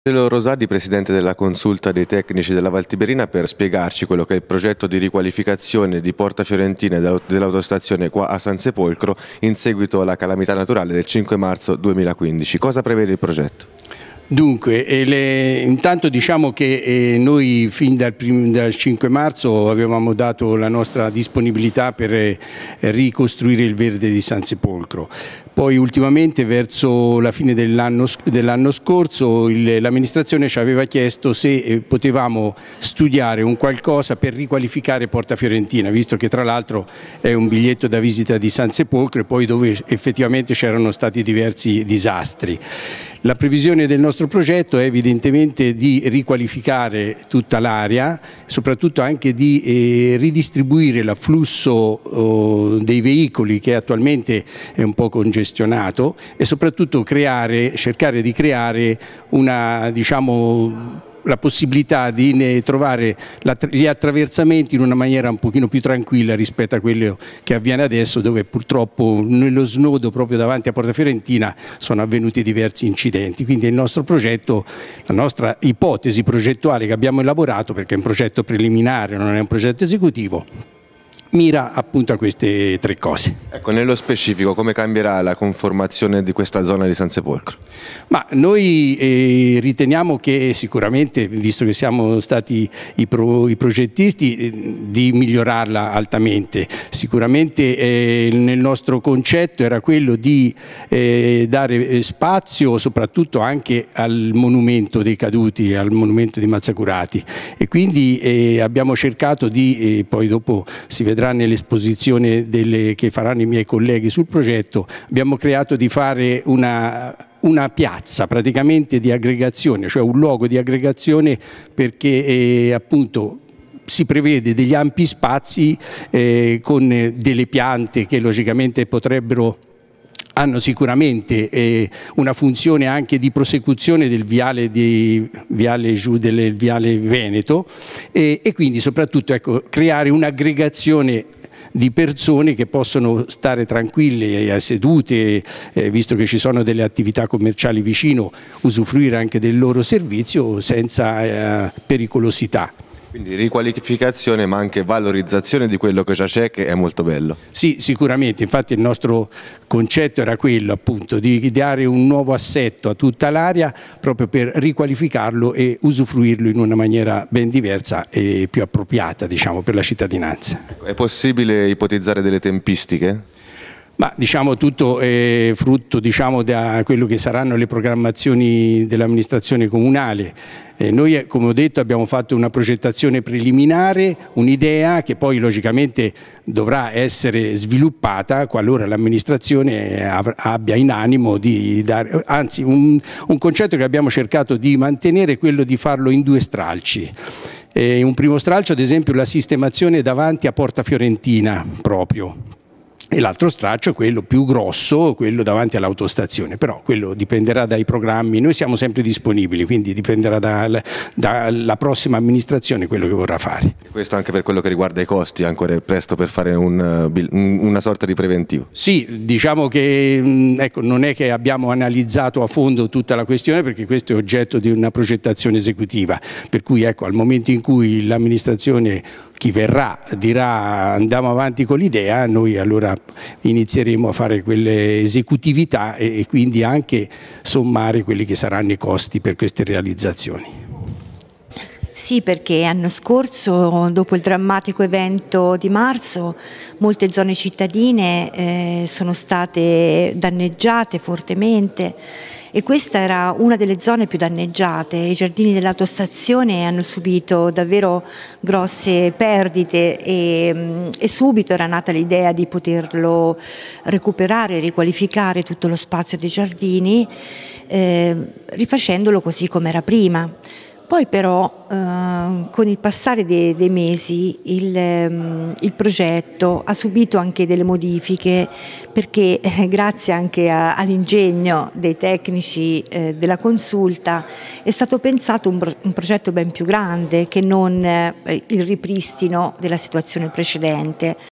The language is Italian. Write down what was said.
Angelo Rosadi, presidente della consulta dei tecnici della Valtiberina, per spiegarci quello che è il progetto di riqualificazione di Porta Fiorentina e dell'autostazione qua a San Sepolcro in seguito alla calamità naturale del 5 marzo 2015. Cosa prevede il progetto? Dunque, le, intanto diciamo che eh, noi fin dal, dal, 5 marzo avevamo dato la nostra disponibilità per eh, ricostruire il verde di San Sepolcro. Poi ultimamente verso la fine dell'anno dell scorso l'amministrazione ci aveva chiesto se eh, potevamo studiare un qualcosa per riqualificare Porta Fiorentina, visto che tra l'altro è un biglietto da visita di San Sepolcro e poi dove effettivamente c'erano stati diversi disastri. La previsione del nostro progetto è evidentemente di riqualificare tutta l'area, soprattutto anche di eh, ridistribuire l'afflusso eh, dei veicoli che attualmente è un po' congestionato e soprattutto creare, cercare di creare una diciamo, la possibilità di trovare gli attraversamenti in una maniera un pochino più tranquilla rispetto a quello che avviene adesso dove purtroppo nello snodo proprio davanti a Porta Fiorentina sono avvenuti diversi incidenti. Quindi il nostro progetto, la nostra ipotesi progettuale che abbiamo elaborato perché è un progetto preliminare, non è un progetto esecutivo mira appunto a queste tre cose. Ecco, nello specifico come cambierà la conformazione di questa zona di San Sepolcro? Ma noi eh, riteniamo che sicuramente, visto che siamo stati i, pro, i progettisti, eh, di migliorarla altamente. Sicuramente eh, nel nostro concetto era quello di eh, dare eh, spazio soprattutto anche al monumento dei caduti, al monumento di Mazzacurati e quindi eh, abbiamo cercato di, poi dopo si vedrà vedrà nell'esposizione che faranno i miei colleghi sul progetto, abbiamo creato di fare una una piazza praticamente di aggregazione, cioè un luogo di aggregazione perché eh, appunto si prevede degli ampi spazi eh, con delle piante che logicamente potrebbero hanno sicuramente eh, una funzione anche di prosecuzione del viale, di, viale Giudele, viale Veneto e, e quindi soprattutto ecco, creare un'aggregazione di persone che possono stare tranquille, eh, sedute, eh, visto che ci sono delle attività commerciali vicino, usufruire anche del loro servizio senza eh, pericolosità. Quindi riqualificazione ma anche valorizzazione di quello che già c'è che è molto bello. Sì, sicuramente, infatti il nostro concetto era quello appunto di dare un nuovo assetto a tutta l'area proprio per riqualificarlo e usufruirlo in una maniera ben diversa e più appropriata diciamo, per la cittadinanza. Ecco, è possibile ipotizzare delle tempistiche? Ma diciamo tutto è frutto diciamo, da quello che saranno le programmazioni dell'amministrazione comunale. Eh, noi, eh, come ho detto, abbiamo fatto una progettazione preliminare, un'idea che poi logicamente dovrà essere sviluppata qualora l'amministrazione abbia in animo di dare, anzi un, un concetto che abbiamo cercato di mantenere è quello di farlo in due stralci. Eh, un primo stralcio, ad esempio, la sistemazione davanti a Porta Fiorentina proprio e l'altro straccio è quello più grosso, quello davanti all'autostazione, però quello dipenderà dai programmi, noi siamo sempre disponibili, quindi dipenderà dal, dalla prossima amministrazione quello che vorrà fare. Questo anche per quello che riguarda i costi, ancora è presto per fare un, eh, una sorta di preventivo? Sì, diciamo che mm, ecco, non è che abbiamo analizzato a fondo tutta la questione perché questo è oggetto di una progettazione esecutiva, per cui ecco, al momento in cui l'amministrazione chi verrà dirà andiamo avanti con l'idea, noi allora inizieremo a fare quelle esecutività e, e quindi anche sommare quelli che saranno i costi per queste realizzazioni. Sì, perché l'anno scorso, dopo il drammatico evento di marzo, molte zone cittadine eh, sono state danneggiate fortemente e questa era una delle zone più danneggiate. I giardini dell'autostazione hanno subito davvero grosse perdite e, mm, e subito era nata l'idea di poterlo recuperare, riqualificare tutto lo spazio dei giardini, eh, rifacendolo così come era prima poi però eh, con il passare dei, dei mesi il, ehm, il, progetto ha subito anche delle modifiche perché eh, grazie anche all'ingegno dei tecnici eh, della consulta è stato pensato un, un, progetto ben più grande che non eh, il ripristino della situazione precedente.